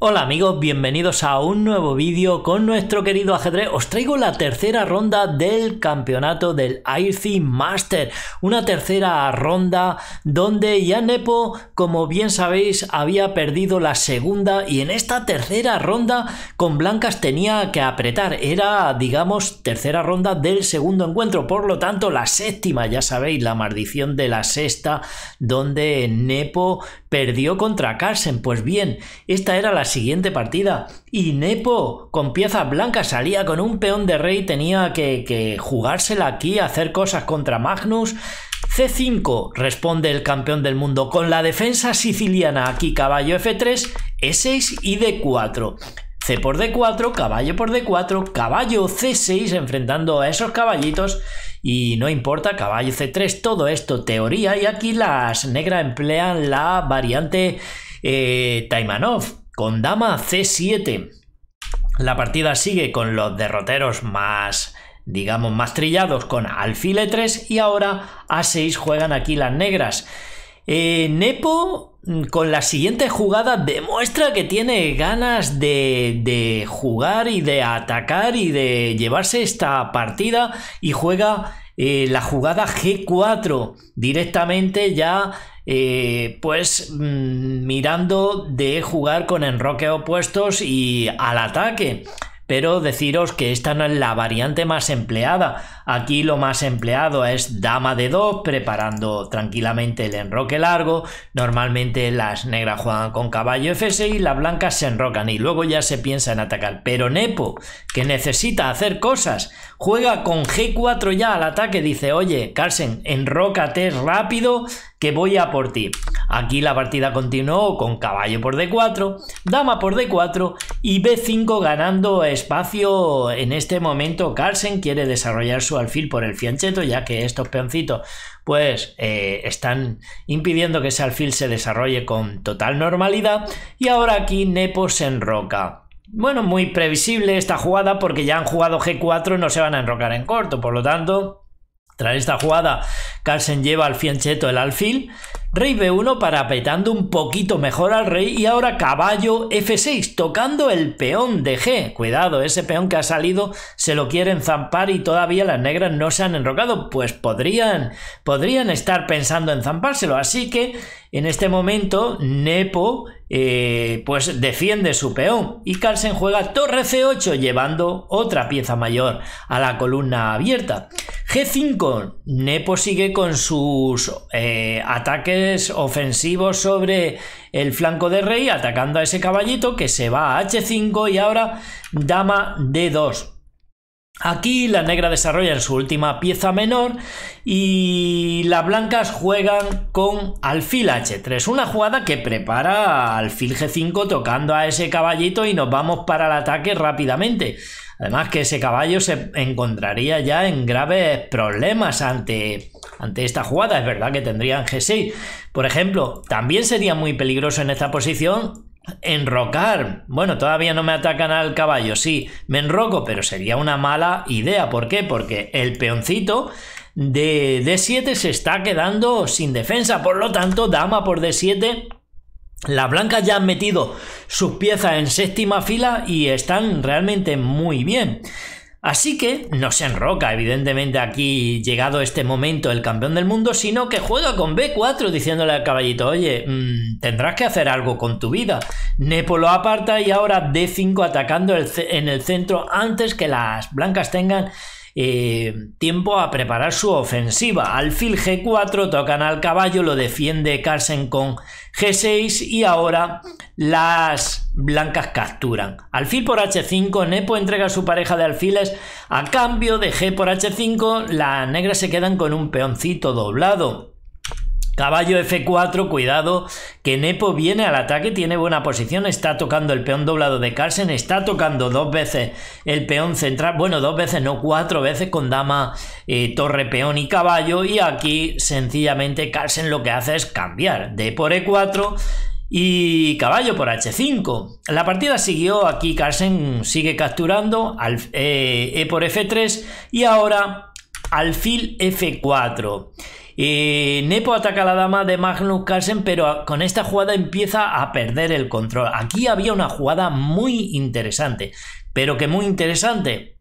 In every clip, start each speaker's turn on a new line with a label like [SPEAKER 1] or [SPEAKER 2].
[SPEAKER 1] Hola amigos, bienvenidos a un nuevo vídeo con nuestro querido ajedrez. Os traigo la tercera ronda del campeonato del IRC Master. Una tercera ronda donde ya Nepo, como bien sabéis, había perdido la segunda y en esta tercera ronda con blancas tenía que apretar. Era, digamos, tercera ronda del segundo encuentro. Por lo tanto, la séptima, ya sabéis, la maldición de la sexta donde Nepo perdió contra Carsen. Pues bien, esta era la siguiente partida. Y Nepo con piezas blancas salía con un peón de rey, tenía que, jugársela aquí, hacer cosas contra Magnus. C5, responde el campeón del mundo, con la defensa siciliana aquí, caballo F3, E6 y D4. C por D4, caballo por D4, caballo C6 enfrentando a esos caballitos y no importa, caballo C3, todo esto teoría y aquí las negras emplean la variante eh, Taimanov con dama C7. La partida sigue con los derroteros más, digamos, más trillados con alfil 3 y ahora A6 juegan aquí las negras. Eh, Nepo con la siguiente jugada demuestra que tiene ganas de, jugar y de atacar y de llevarse esta partida y juega eh, la jugada G4 directamente ya eh, pues mm, mirando de jugar con enroque opuestos y al ataque. Pero deciros que esta no es la variante más empleada. Aquí lo más empleado es dama de 2, preparando tranquilamente el enroque largo. Normalmente las negras juegan con caballo F6 y las blancas se enrocan y luego ya se piensa en atacar. Pero Nepo, que necesita hacer cosas, juega con G4 ya al ataque. Dice, oye, Carlsen, enrócate rápido que voy a por ti. Aquí la partida continuó con caballo por d4, dama por d4 y b5 ganando espacio. En este momento Carlsen quiere desarrollar su alfil por el fiancheto ya que estos peoncitos pues eh, están impidiendo que ese alfil se desarrolle con total normalidad y ahora aquí Nepo se enroca. Bueno, muy previsible esta jugada porque ya han jugado G4, no se van a enrocar en corto, por lo tanto, tras esta jugada, Carlsen lleva al fiancheto el alfil, Rey B1 parapetando un poquito mejor al rey y ahora caballo F6 tocando el peón de G. Cuidado, ese peón que ha salido se lo quieren zampar y todavía las negras no se han enrocado. Pues podrían, podrían estar pensando en zampárselo. Así que en este momento Nepo eh, pues defiende su peón y Carlsen juega torre C8 llevando otra pieza mayor a la columna abierta. G5, Nepo sigue con sus eh, ataques ofensivos sobre el flanco de rey, atacando a ese caballito que se va a h5 y ahora dama d2. Aquí la negra desarrolla en su última pieza menor y las blancas juegan con alfil h3, una jugada que prepara alfil g5 tocando a ese caballito y nos vamos para el ataque rápidamente. Además que ese caballo se encontraría ya en graves problemas ante, ante esta jugada. Es verdad que tendrían G6. Por ejemplo, también sería muy peligroso en esta posición enrocar. Bueno, todavía no me atacan al caballo. Sí, me enroco, pero sería una mala idea. ¿Por qué? Porque el peoncito de D7 se está quedando sin defensa. Por lo tanto, dama por D7 las blancas ya han metido sus piezas en séptima fila y están realmente muy bien. Así que no se enroca, evidentemente, aquí llegado este momento el campeón del mundo, sino que juega con B4 diciéndole al caballito, oye, mm, tendrás que hacer algo con tu vida. Nepo aparta y ahora D5 atacando en el centro antes que las blancas tengan eh, tiempo a preparar su ofensiva. Alfil G4, tocan al caballo, lo defiende carsen con G6 y ahora las blancas capturan. Alfil por H5, Nepo entrega su pareja de alfiles a cambio de G por H5, las negras se quedan con un peoncito doblado. Caballo F4, cuidado, que Nepo viene al ataque, tiene buena posición, está tocando el peón doblado de Carlsen, está tocando dos veces el peón central, bueno, dos veces, no cuatro veces con dama, eh, torre, peón y caballo, y aquí sencillamente Carlsen lo que hace es cambiar de por E4 y caballo por H5. La partida siguió, aquí Carlsen sigue capturando, al, eh, E por F3 y ahora alfil F4. Y Nepo ataca a la dama de Magnus Carlsen, pero con esta jugada empieza a perder el control. Aquí había una jugada muy interesante, pero que muy interesante,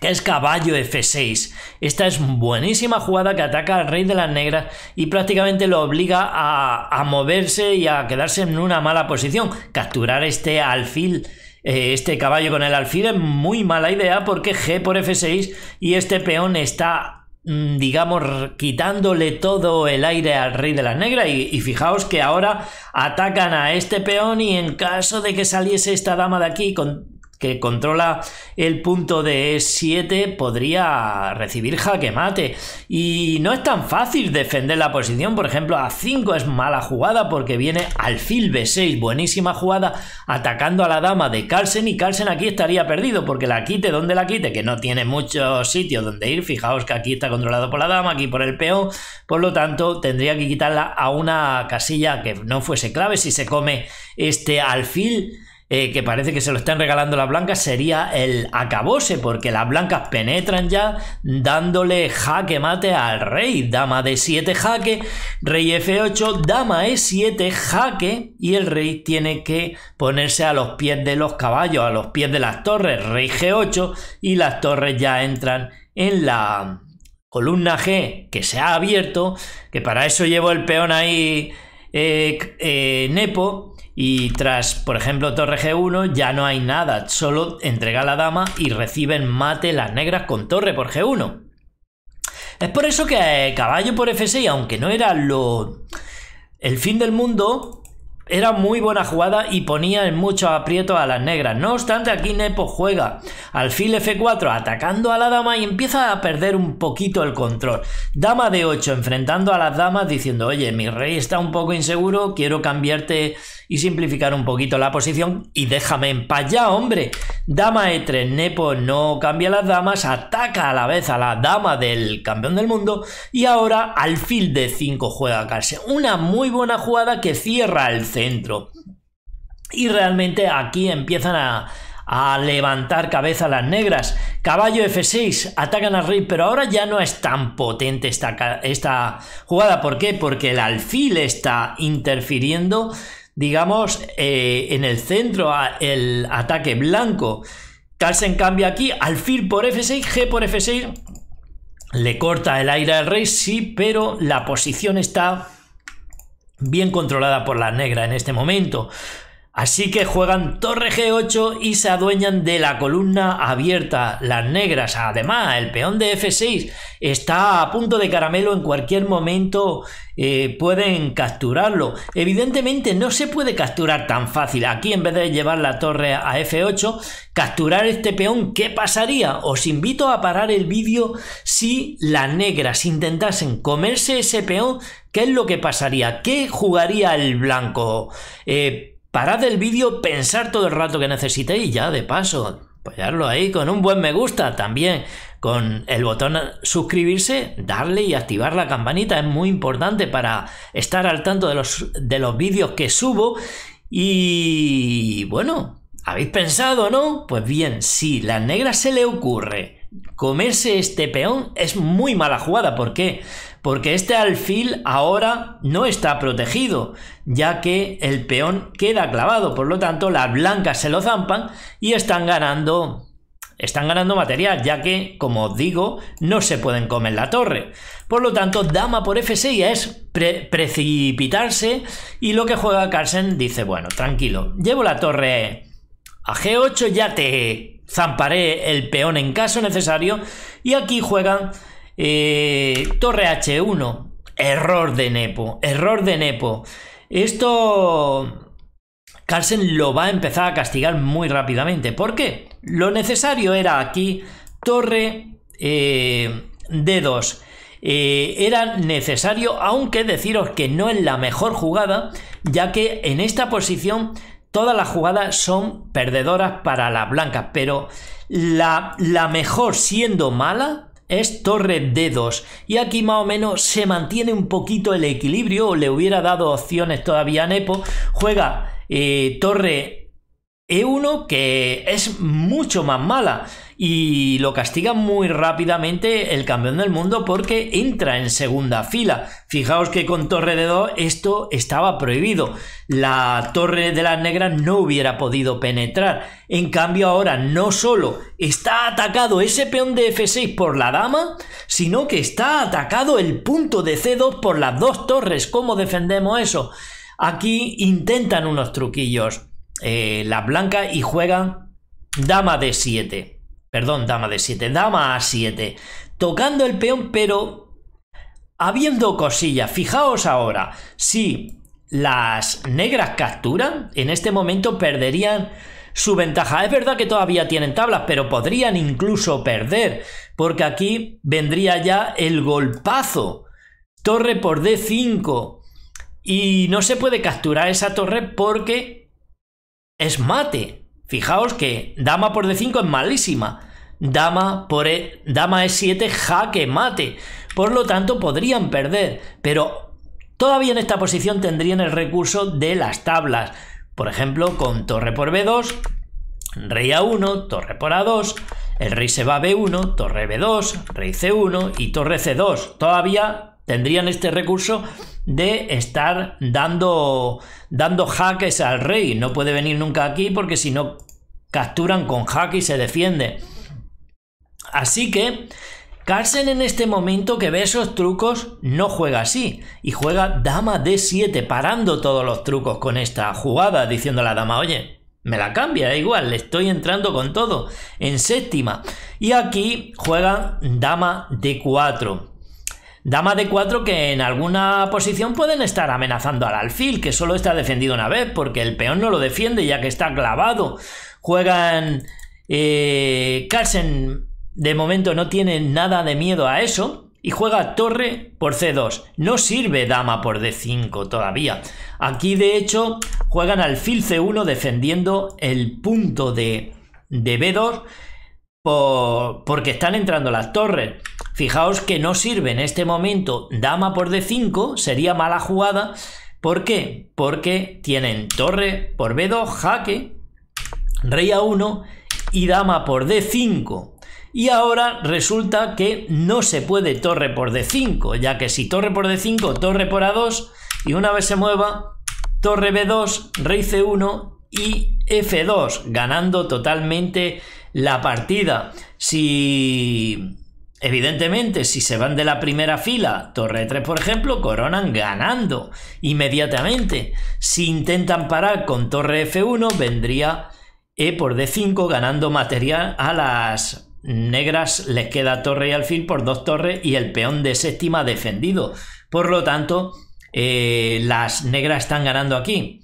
[SPEAKER 1] que es caballo F6. Esta es buenísima jugada que ataca al rey de las negras y prácticamente lo obliga a, a moverse y a quedarse en una mala posición. Capturar este alfil eh, este caballo con el alfil es muy mala idea porque G por F6 y este peón está Mm, digamos, quitándole todo el aire al rey de la Negra. Y, y, fijaos que ahora atacan a este peón y en caso de que saliese esta dama de aquí con que controla el punto de E7 podría recibir jaque mate. Y no es tan fácil defender la posición. Por ejemplo, A5 es mala jugada porque viene alfil B6, buenísima jugada, atacando a la dama de Carlsen. Y Carlsen aquí estaría perdido porque la quite donde la quite, que no tiene muchos sitios donde ir. Fijaos que aquí está controlado por la dama, aquí por el peón. Por lo tanto, tendría que quitarla a una casilla que no fuese clave si se come este alfil eh, que parece que se lo están regalando las blancas, sería el acabose, porque las blancas penetran ya dándole jaque mate al rey. Dama de 7 jaque, rey F8, dama E7 jaque, y el rey tiene que ponerse a los pies de los caballos, a los pies de las torres, rey G8, y las torres ya entran en la columna G que se ha abierto, que para eso llevo el peón ahí eh, eh, Nepo, y tras, por ejemplo, torre G1 ya no hay nada, solo entrega la dama y reciben mate las negras con torre por G1. Es por eso que eh, caballo por F6, aunque no era lo... el fin del mundo, era muy buena jugada y ponía en mucho aprieto a las negras. No obstante, aquí Nepo juega alfil F4 atacando a la dama y empieza a perder un poquito el control. Dama de 8 enfrentando a las damas diciendo, oye, mi rey está un poco inseguro, quiero cambiarte y simplificar un poquito la posición y déjame en pa' ya, hombre. Dama E3, Nepo no cambia las damas, ataca a la vez a la dama del campeón del mundo y ahora alfil de 5 juega casi. Una muy buena jugada que cierra el centro. Y realmente aquí empiezan a, a levantar cabeza las negras. Caballo F6, atacan al rey, pero ahora ya no es tan potente esta, esta jugada. ¿Por qué? Porque el alfil está interfiriendo digamos, eh, en el centro el ataque blanco. Carlsen cambia aquí, alfil por F6, G por F6, le corta el aire al rey, sí, pero la posición está bien controlada por la negra en este momento. Así que juegan torre G8 y se adueñan de la columna abierta, las negras. Además, el peón de F6 está a punto de caramelo, en cualquier momento eh, pueden capturarlo. Evidentemente no se puede capturar tan fácil. Aquí en vez de llevar la torre a F8, capturar este peón, ¿qué pasaría? Os invito a parar el vídeo si las negras intentasen comerse ese peón, ¿qué es lo que pasaría? ¿Qué jugaría el blanco? Eh, Parad el vídeo, pensar todo el rato que necesitéis, ya de paso, apoyarlo pues ahí con un buen me gusta también, con el botón suscribirse, darle y activar la campanita, es muy importante para estar al tanto de los, de los vídeos que subo y bueno, ¿habéis pensado, no? Pues bien, si la negra se le ocurre comerse este peón es muy mala jugada. ¿Por qué? Porque este alfil ahora no está protegido, ya que el peón queda clavado. Por lo tanto, las blancas se lo zampan y están ganando. Están ganando material, ya que, como os digo, no se pueden comer la torre. Por lo tanto, dama por F6 es precipitarse. Y lo que juega Carlsen dice: Bueno, tranquilo, llevo la torre a G8, ya te zamparé el peón en caso necesario. Y aquí juegan eh, torre H1. Error de Nepo, error de Nepo. Esto Carlsen lo va a empezar a castigar muy rápidamente. ¿Por qué? Lo necesario era aquí torre eh, D2. Eh, era necesario, aunque deciros que no es la mejor jugada, ya que en esta posición Todas las jugadas son perdedoras para las blancas, pero la, la mejor siendo mala es torre d 2 y aquí más o menos se mantiene un poquito el equilibrio o le hubiera dado opciones todavía a Nepo juega eh, torre E1 que es mucho más mala y lo castiga muy rápidamente el campeón del mundo porque entra en segunda fila. Fijaos que con Torre de 2 esto estaba prohibido. La Torre de las Negras no hubiera podido penetrar. En cambio ahora no solo está atacado ese peón de F6 por la dama, sino que está atacado el punto de C2 por las dos torres. ¿Cómo defendemos eso? Aquí intentan unos truquillos. Eh, la blanca y juegan dama de 7 Perdón, dama de 7, dama a 7. Tocando el peón, pero habiendo cosillas. Fijaos ahora, si las negras capturan, en este momento perderían su ventaja. Es verdad que todavía tienen tablas, pero podrían incluso perder, porque aquí vendría ya el golpazo. Torre por D5. Y no se puede capturar esa torre porque es mate. Fijaos que dama por d5 es malísima. Dama por e, dama e7 jaque mate. Por lo tanto podrían perder, pero todavía en esta posición tendrían el recurso de las tablas. Por ejemplo, con torre por b2, rey a1, torre por a2, el rey se va b1, torre b2, rey c1 y torre c2. Todavía tendrían este recurso de estar dando, dando jaques al rey. No puede venir nunca aquí porque si no capturan con jaque y se defiende. Así que Carlsen en este momento que ve esos trucos no juega así y juega dama d7 parando todos los trucos con esta jugada diciendo a la dama oye me la cambia, da igual, le estoy entrando con todo en séptima. Y aquí juega dama d4. Dama de 4 que en alguna posición pueden estar amenazando al alfil, que solo está defendido una vez, porque el peón no lo defiende ya que está clavado. Juegan... Eh, de momento no tiene nada de miedo a eso y juega torre por c2. No sirve dama por d5 todavía. Aquí de hecho juegan alfil c1 defendiendo el punto de, de b2 porque están entrando las torres. Fijaos que no sirve en este momento dama por d5, sería mala jugada. ¿Por qué? Porque tienen torre por b2, jaque, rey a 1 y dama por d5. Y ahora resulta que no se puede torre por d5, ya que si torre por d5, torre por a2, y una vez se mueva, torre b2, rey c1 y f2, ganando totalmente la partida. Si Evidentemente, si se van de la primera fila, Torre 3 por ejemplo, coronan ganando inmediatamente. Si intentan parar con Torre F1, vendría E por D5 ganando material a las negras les queda torre y alfil por dos torres y el peón de séptima defendido. Por lo tanto, eh, las negras están ganando aquí.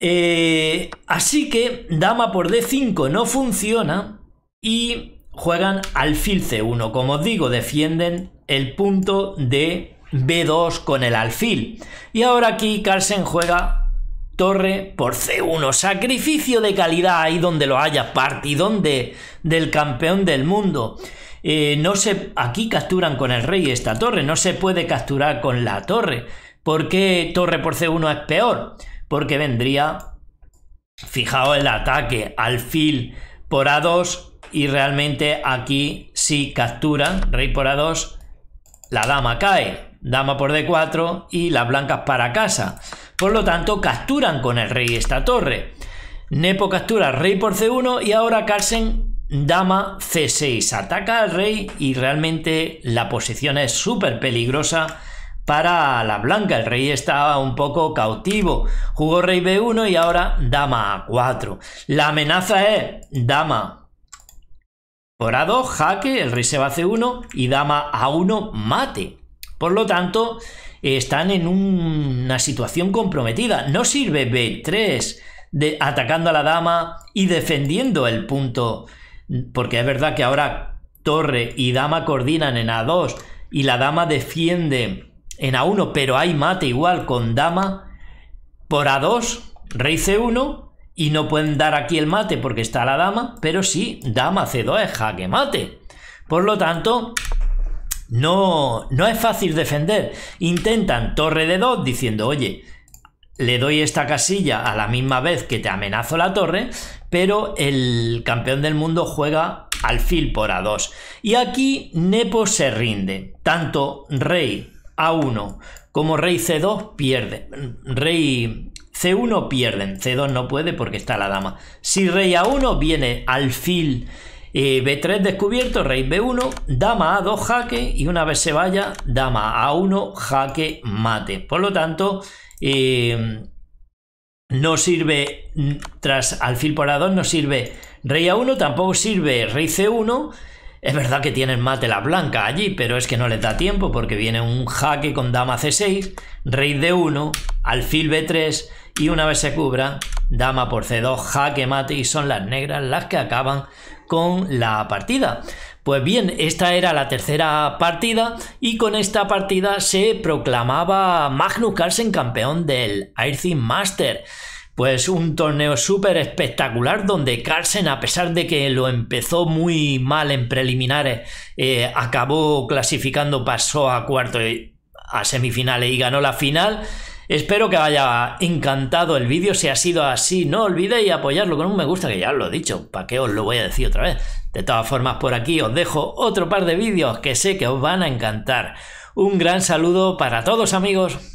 [SPEAKER 1] Eh, así que dama por D5 no funciona y juegan alfil C1. Como os digo, defienden el punto de B2 con el alfil. Y ahora aquí Carlsen juega torre por C1. Sacrificio de calidad ahí donde lo haya. Partidón del campeón del mundo. Eh, no se, aquí capturan con el rey esta torre. No se puede capturar con la torre. ¿Por qué torre por C1 es peor? Porque vendría... Fijaos el ataque. Alfil por A2 y realmente aquí sí capturan, rey por a2, la dama cae, dama por d4 y las blancas para casa. Por lo tanto, capturan con el rey esta torre. Nepo captura rey por c1 y ahora Carlsen dama c6. Ataca al rey y realmente la posición es súper peligrosa para la blanca. El rey estaba un poco cautivo. Jugó rey b1 y ahora dama a4. La amenaza es dama por A2, jaque, el rey se va a C1 y dama A1, mate. Por lo tanto, están en una situación comprometida. No sirve B3 de, atacando a la dama y defendiendo el punto, porque es verdad que ahora torre y dama coordinan en A2 y la dama defiende en A1, pero hay mate igual con dama por A2, rey C1 y no pueden dar aquí el mate porque está la dama, pero sí, dama c2 es jaque mate. Por lo tanto, no, no es fácil defender. Intentan torre de 2 diciendo, oye, le doy esta casilla a la misma vez que te amenazo la torre, pero el campeón del mundo juega alfil por a2. Y aquí Nepo se rinde. Tanto rey a1 como rey c2 pierde. Rey C1 pierden, C2 no puede porque está la dama. Si rey A1 viene alfil eh, B3 descubierto, rey B1, dama A2 jaque y una vez se vaya, dama A1 jaque mate. Por lo tanto, eh, no sirve tras alfil por A2, no sirve rey A1, tampoco sirve rey C1. Es verdad que tienen mate la blanca allí, pero es que no les da tiempo porque viene un jaque con dama C6, rey D1, alfil B3, y una vez se cubra, dama por c2, jaque mate y son las negras las que acaban con la partida. Pues bien, esta era la tercera partida y con esta partida se proclamaba Magnus Carlsen campeón del Airthing Master. Pues un torneo súper espectacular donde Carlsen, a pesar de que lo empezó muy mal en preliminares, eh, acabó clasificando, pasó a cuarto, eh, a semifinales y ganó la final. Espero que haya encantado el vídeo. Si ha sido así, no olvidéis apoyarlo con un me gusta, que ya os lo he dicho. ¿Para qué os lo voy a decir otra vez? De todas formas, por aquí os dejo otro par de vídeos que sé que os van a encantar. Un gran saludo para todos amigos.